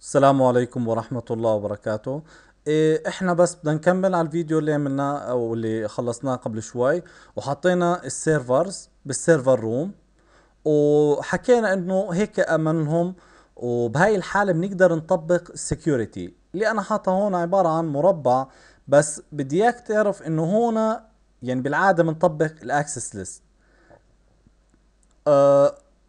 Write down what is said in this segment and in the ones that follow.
السلام عليكم ورحمة الله وبركاته إيه احنا بس بدنا نكمل على الفيديو اللي عملناه او اللي خلصناه قبل شوي وحطينا السيرفرز بالسيرفر روم وحكينا انه هيك امنهم وبهاي الحالة بنقدر نطبق السكيورتي اللي انا حاطه هون عبارة عن مربع بس بدي اياك تعرف انه هون يعني بالعادة بنطبق الاكسس أه، ليست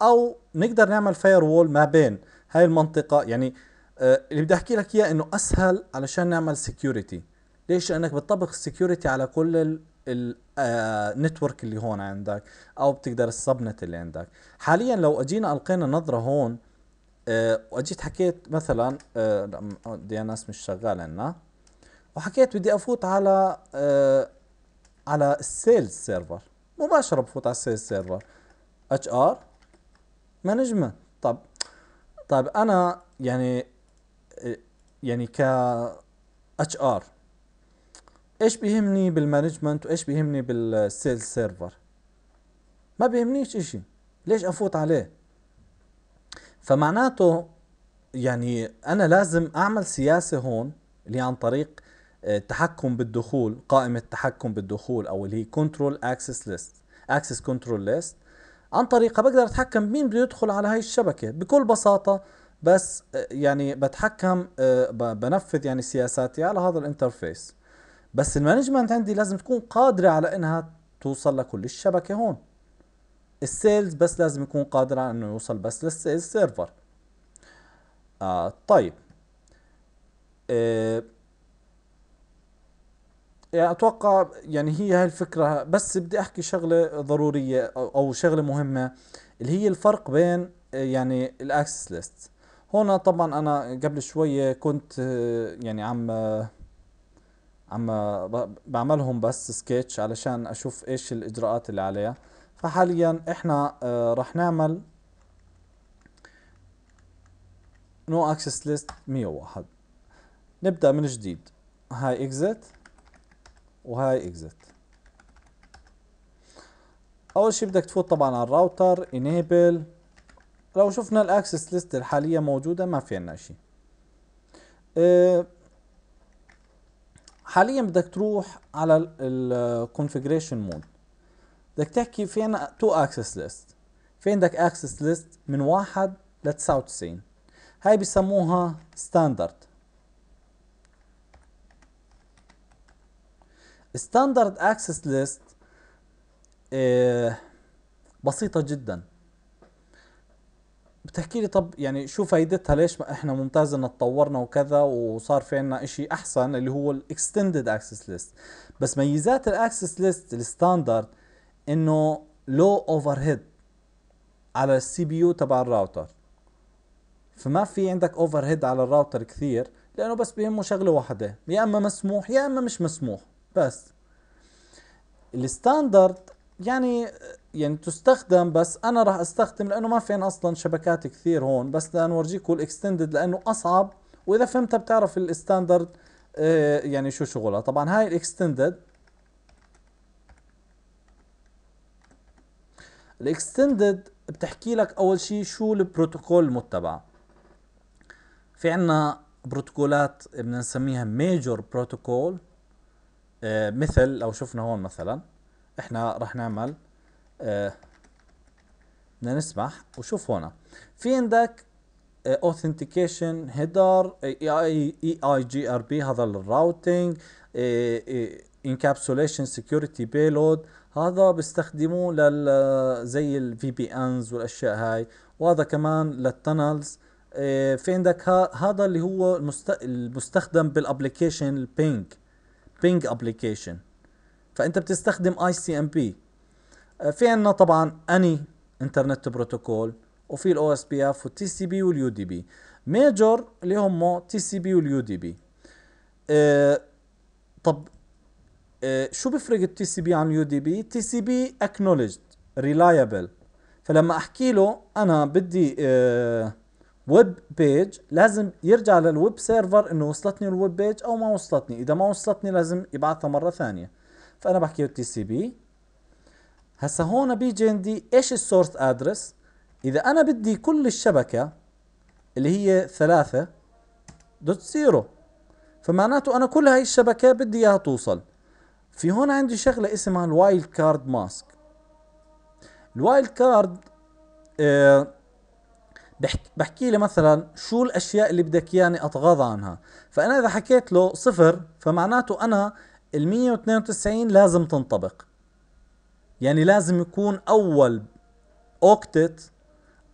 او نقدر نعمل فاير وول ما بين هاي المنطقة يعني آه، اللي بدي احكي لك اياه انه اسهل علشان نعمل سكيورتي ليش لانك بتطبق السكيورتي على كل النتورك آه، اللي هون عندك او بتقدر السبنت اللي عندك حاليا لو اجينا القينا نظره هون آه، واجيت حكيت مثلا دي ناس مش شغال عنا وحكيت بدي افوت على على السيلز سيرفر مباشره بفوت على السيلز سيرفر اتش ار مانجمنت طب طيب انا يعني يعني ك اتش ار ايش بيهمني بالمانجمنت وايش بيهمني بالسيلز سيرفر ما بيهمنيش اشي ليش افوت عليه فمعناته يعني انا لازم اعمل سياسه هون اللي عن طريق التحكم آه، بالدخول قائمه التحكم بالدخول او اللي هي كنترول اكسس ليست اكسس كنترول ليست عن طريقها بقدر اتحكم مين بده يدخل على هاي الشبكه بكل بساطه بس آه، يعني بتحكم آه، بنفذ يعني سياساتي على هذا الانترفيس بس المانجمنت عندي لازم تكون قادرة على انها توصل لكل الشبكة هون السيلز بس لازم يكون قادر على انه يوصل بس للسيلز سيرفر آه طيب آه يعني اتوقع يعني هي هاي الفكرة بس بدي احكي شغلة ضرورية او شغلة مهمة اللي هي الفرق بين آه، يعني الاكسس ليست هنا طبعا انا قبل شوية كنت آه، يعني عم آه، عم آه، بعملهم بس سكتش علشان اشوف ايش الاجراءات اللي عليها فحاليا احنا رح نعمل نو اكسس ليست 101 نبدأ من جديد هاي اكزت وهاي اكزت اول شيء بدك تفوت طبعا على الراوتر enable لو شفنا الاكسس ليست الحالية موجودة ما في عنا شيء أه، حاليا بدك تروح على الكونفيجريشن مود بدك تحكي في عنا تو اكسس ليست في عندك اكسس ليست من واحد ل 99 هاي بسموها ستاندرد ستاندرد اكسس ليست بسيطة جدا بتحكي لي طب يعني شو فايدتها ليش ما احنا ممتاز ان تطورنا وكذا وصار في عنا اشي احسن اللي هو الاكستندد اكسس ليست بس ميزات الاكسس ليست الستاندرد انه لو اوفر هيد على السي بي يو تبع الراوتر فما في عندك اوفر هيد على الراوتر كثير لانه بس بيهمه شغله واحده يا اما مسموح يا اما مش مسموح بس الستاندرد يعني يعني تستخدم بس انا راح استخدم لانه ما فين اصلا شبكات كثير هون بس لانه اورجيكم الاكستندد لانه اصعب واذا فهمتها بتعرف الستاندرد آه، يعني شو شغلها طبعا هاي الاكستندد الاكستندد بتحكي لك اول شيء شو البروتوكول المتبع في عنا بروتوكولات بدنا نسميها ميجور بروتوكول آه، مثل لو شفنا هون مثلا احنا رح نعمل بدنا اه، نسمح وشوف هنا في عندك اوثنتيكيشن هيدر اي اي جي ار بي هذا الراوتينج انكابسوليشن سكيورتي بيلود هذا بيستخدموه لل زي الفي بي انز والاشياء هاي وهذا كمان للتنلز اه، في عندك هذا اللي هو المستخدم بالابلكيشن البينج بينج ابلكيشن فانت بتستخدم اي سي ام بي في عنا طبعا اني انترنت بروتوكول وفي الاو اس بي اف والتي سي بي واليو دي بي ميجر اللي هم تي سي بي واليو دي بي آه، طب آه، شو بفرق التي سي بي عن اليو دي بي تي سي بي اكنولجد ريلايبل فلما احكي له انا بدي ويب آه، بيج لازم يرجع للويب سيرفر انه وصلتني الويب بيج او ما وصلتني اذا ما وصلتني لازم يبعثها مره ثانيه فانا بحكي له تي سي بي هسا هون بيجي عندي ايش السورس ادرس اذا انا بدي كل الشبكه اللي هي ثلاثة دوت زيرو فمعناته انا كل هاي الشبكه بدي اياها توصل في هون عندي شغله اسمها الوايلد كارد ماسك الوايلد كارد آه، بحكي لي مثلا شو الاشياء اللي بدك اياني اتغاضى عنها فانا اذا حكيت له صفر فمعناته انا ال 192 لازم تنطبق يعني لازم يكون اول اوكتت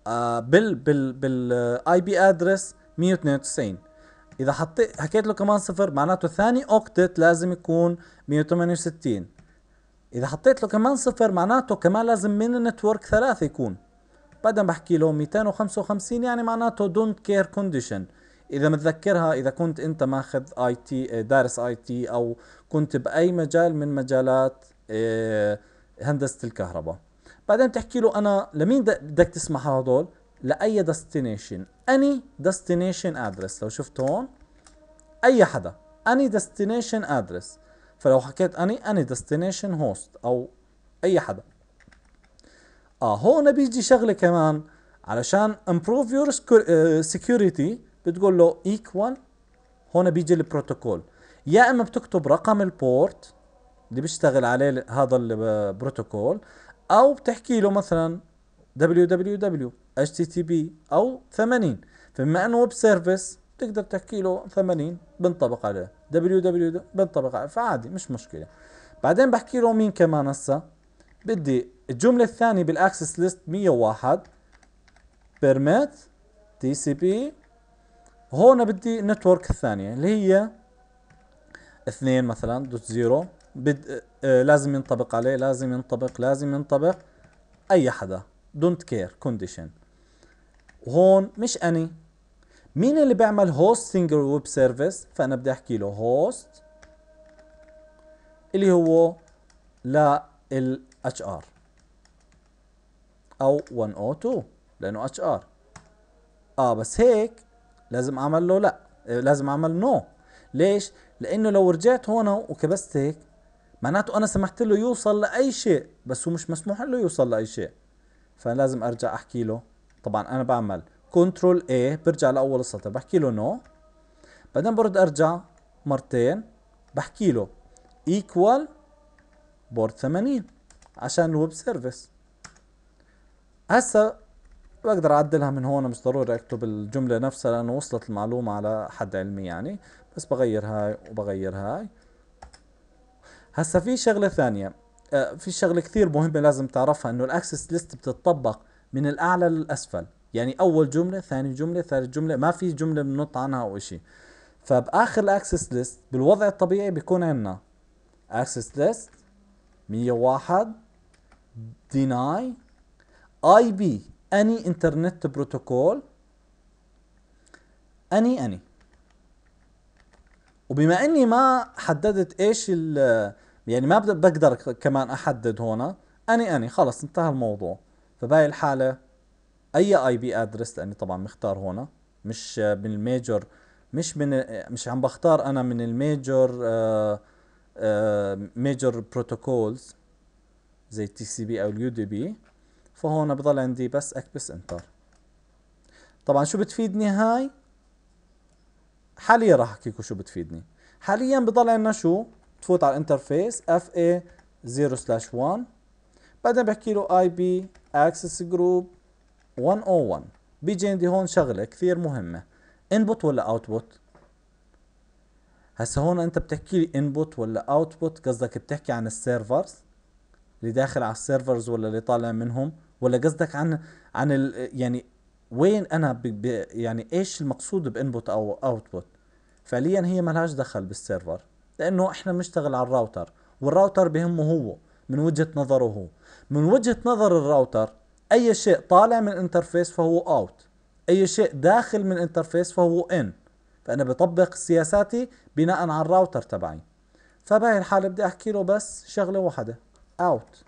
آه، بال بال بالاي بي ادرس 192 اذا حطيت حكيت له كمان صفر معناته ثاني اوكتت لازم يكون 168 اذا حطيت له كمان صفر معناته كمان لازم من النتورك ثلاثة يكون بعدين بحكي له 255 يعني معناته دونت كير كونديشن اذا متذكرها اذا كنت انت ماخذ اي آه، تي دارس اي تي او كنت باي مجال من مجالات آه، هندسه الكهرباء بعدين بتحكي له انا لمين بدك تسمح هدول لاي ديستنيشن اني ديستنيشن ادرس لو شفت هون اي حدا اني ديستنيشن ادرس فلو حكيت اني اني ديستنيشن هوست او اي حدا اه هون بيجي شغله كمان علشان امبروف يور سكيورتي بتقول له ايكوال هون بيجي البروتوكول يا اما بتكتب رقم البورت اللي بيشتغل عليه هذا البروتوكول او بتحكي له مثلا www http او 80 فبما انه ويب سيرفيس بتقدر تحكي له 80 بنطبق عليه www بنطبق عليه فعادي مش مشكله بعدين بحكي له مين كمان هسه بدي الجمله الثانيه بالاكسس ليست 101 بيرميت تي سي بي هون بدي النتورك الثانيه اللي هي 2 مثلا دوت 0 بد... آه لازم ينطبق عليه لازم ينطبق لازم ينطبق اي حدا دونت كير كونديشن وهون مش اني مين اللي بيعمل هوست سنجل ويب سيرفيس فانا بدي احكي له هوست اللي هو لل اتش ار او 102 لانه اتش ار اه بس هيك لازم اعمل له لا آه، لازم اعمل نو no. ليش لانه لو رجعت هون وكبست هيك معناته انا سمحت له يوصل لاي شيء بس هو مش مسموح له يوصل لاي شيء فلازم ارجع احكي له طبعا انا بعمل كنترول A برجع لاول السطر بحكي له نو بعدين برد ارجع مرتين بحكي له ايكوال بورد 80 عشان الويب سيرفيس هسا بقدر اعدلها من هون مش ضروري اكتب الجمله نفسها لانه وصلت المعلومه على حد علمي يعني بس بغير هاي وبغير هاي هسا في شغله ثانيه آه، في شغله كثير مهمه لازم تعرفها انه الاكسس ليست بتطبق من الاعلى للاسفل يعني اول جمله ثاني جمله ثالث جمله ما في جمله بنط عنها او شيء فباخر الاكسس ليست بالوضع الطبيعي بيكون عندنا اكسس ليست 101 ديناي اي بي اني انترنت بروتوكول اني اني وبما اني ما حددت ايش ال يعني ما بقدر كمان احدد هون اني اني خلص انتهى الموضوع فبهي الحالة اي اي بي ادرس لاني طبعا مختار هون مش من الميجر مش من مش عم بختار انا من الميجر ميجر بروتوكولز زي التي سي بي او اليو دي بي فهون بضل عندي بس اكبس انتر طبعا شو بتفيدني هاي حاليا راح لكم شو بتفيدني حاليا بضل عندنا شو تفوت على الانترفيس اف اي 0 سلاش 1 بعدين بحكي له اي بي اكسس جروب 101 بيجي عندي هون شغله كثير مهمه انبوت ولا اوتبوت هسه هون انت بتحكي لي انبوت ولا اوتبوت قصدك بتحكي عن السيرفرز اللي داخل على السيرفرز ولا اللي طالع منهم ولا قصدك عن عن ال يعني وين انا ب ب يعني ايش المقصود بانبوت او اوتبوت فعليا هي ما لهاش دخل بالسيرفر لانه احنا بنشتغل على الراوتر والراوتر بهمه هو من وجهه نظره هو من وجهه نظر الراوتر اي شيء طالع من الانترفيس فهو اوت اي شيء داخل من الانترفيس فهو ان فانا بطبق سياساتي بناء على الراوتر تبعي فبهي الحاله بدي احكي له بس شغله واحده اوت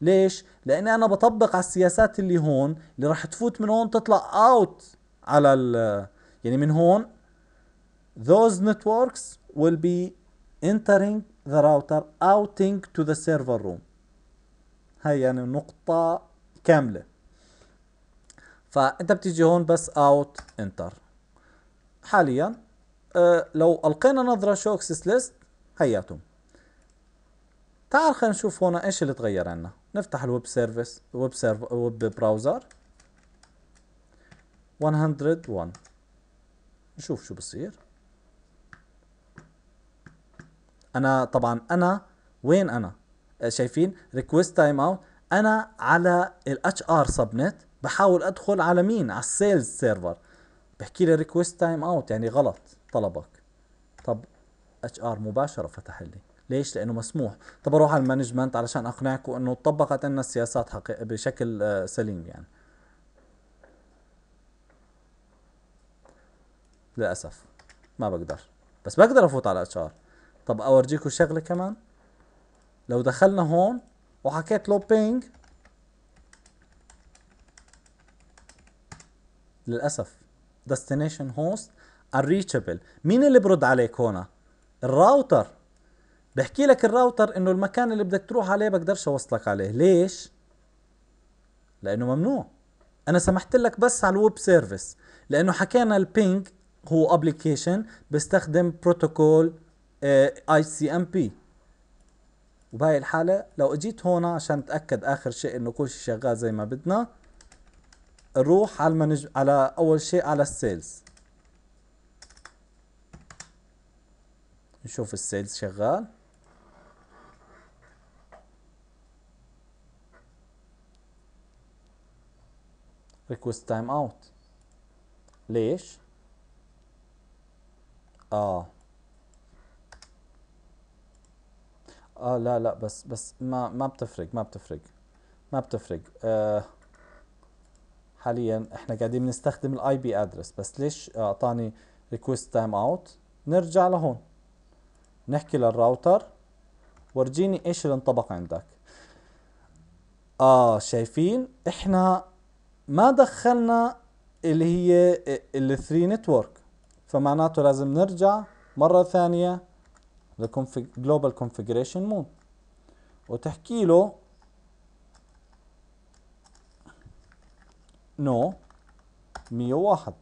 ليش لاني انا بطبق على السياسات اللي هون اللي راح تفوت من هون تطلع اوت على ال يعني من هون those networks will be entering the router outing to the server room هاي يعني نقطة كاملة فانت بتيجي هون بس out enter حاليا أه لو القينا نظرة شو اكسس ليست هياتهم تعال خلينا نشوف هون ايش اللي تغير عنا نفتح الويب سيرفيس ويب سيرف ويب براوزر 101 نشوف شو بصير انا طبعا انا وين انا آه، شايفين ريكويست تايم اوت انا على الاتش ار سبنت بحاول ادخل على مين على السيلز سيرفر بحكي لي ريكويست تايم اوت يعني غلط طلبك طب اتش ار مباشره فتح لي ليش لانه مسموح طب اروح على المانجمنت علشان اقنعكم انه طبقت لنا السياسات حقيقة بشكل آه، سليم يعني للاسف ما بقدر بس بقدر افوت على اتش ار طب اورجيكم شغله كمان لو دخلنا هون وحكيت له بينج للاسف ديستنيشن هوست unreachable مين اللي برد عليك هون الراوتر بحكي لك الراوتر انه المكان اللي بدك تروح عليه بقدرش اوصلك عليه ليش لانه ممنوع انا سمحت لك بس على الويب سيرفيس لانه حكينا البينج هو ابلكيشن بيستخدم بروتوكول اي آه، سي ام بي وبهي الحالة لو اجيت هون عشان اتأكد اخر شيء انه كل شيء شغال زي ما بدنا نروح على المنج... على اول شيء على السيلز نشوف السيلز شغال ريكوست تايم اوت ليش اه اه لا لا بس بس ما ما بتفرق ما بتفرق ما بتفرق آه حاليا احنا قاعدين بنستخدم الاي بي ادرس بس ليش اعطاني ريكوست تايم اوت نرجع لهون نحكي للراوتر ورجيني ايش اللي انطبق عندك اه شايفين احنا ما دخلنا اللي هي ال 3 نتورك فمعناته لازم نرجع مره ثانيه global configuration mode وتحكي له نو no 101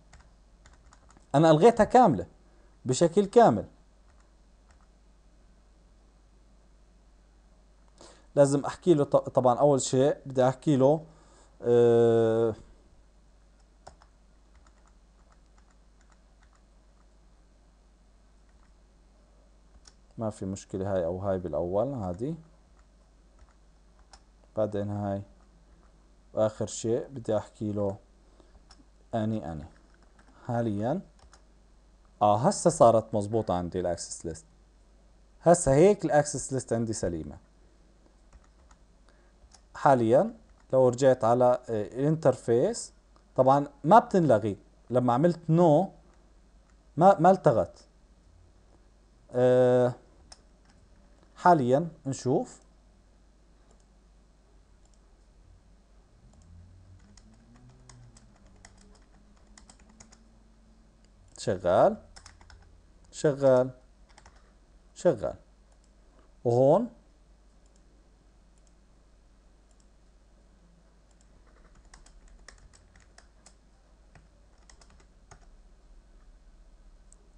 انا الغيتها كامله بشكل كامل لازم احكي له طبعا اول شيء بدي احكي له أه ما في مشكلة هاي أو هاي بالأول عادي بعدين هاي وآخر شيء بدي أحكي له أني أني حاليا آه هسه صارت مزبوطة عندي الأكسس ليست هسه هيك الأكسس ليست عندي سليمة حاليا لو رجعت على الانترفيس آه، طبعا ما بتنلغي لما عملت نو no ما ما التغت أه حاليا نشوف شغال شغال شغال وهون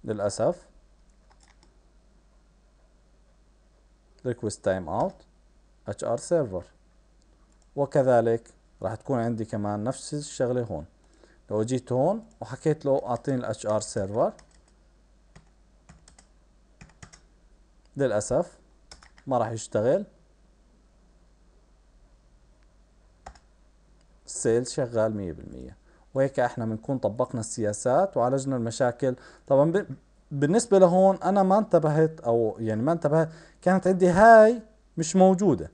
للأسف request timeout hr server وكذلك راح تكون عندي كمان نفس الشغله هون لو جيت هون وحكيت له اعطيني الاتش ار سيرفر للاسف ما راح يشتغل السيل شغال 100% وهيك احنا بنكون طبقنا السياسات وعالجنا المشاكل طبعا بالنسبة لهون أنا ما انتبهت أو يعني ما انتبهت كانت عندي هاي مش موجودة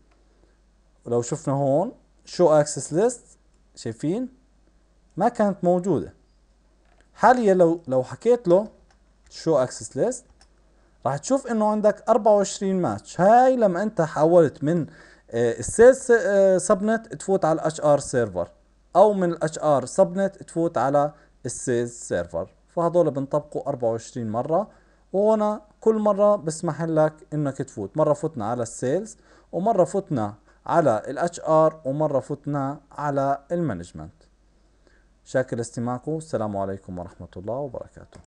ولو شفنا هون شو اكسس ليست شايفين ما كانت موجودة حاليا لو لو حكيت له شو اكسس ليست راح تشوف انه عندك 24 ماتش هاي لما انت حولت من آه، السيلز سبنت آه، تفوت على الاتش ار سيرفر او من الاتش ار سبنت تفوت على السيلز سيرفر فهذول بنطبقوا 24 مرة وهنا كل مرة بسمح لك انك تفوت مرة فتنا على السيلز ومرة فتنا على الاتش ار ومرة فتنا على المانجمنت شاكر استماعكم السلام عليكم ورحمة الله وبركاته